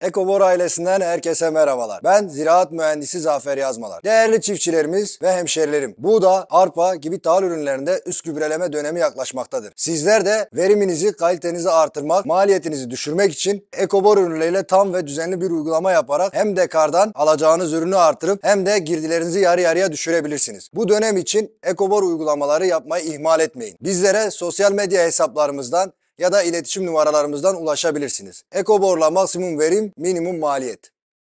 Ekobor ailesinden herkese merhabalar. Ben ziraat mühendisi Zafer Yazmalar. Değerli çiftçilerimiz ve hemşerilerim, buğda, arpa gibi tahıl ürünlerinde üst gübreleme dönemi yaklaşmaktadır. Sizler de veriminizi, kalitenizi artırmak, maliyetinizi düşürmek için ekobor ürünleriyle tam ve düzenli bir uygulama yaparak hem dekardan alacağınız ürünü artırıp hem de girdilerinizi yarı yarıya düşürebilirsiniz. Bu dönem için ekobor uygulamaları yapmayı ihmal etmeyin. Bizlere sosyal medya hesaplarımızdan ya da iletişim numaralarımızdan ulaşabilirsiniz. Ekoborla maksimum verim, minimum maliyet.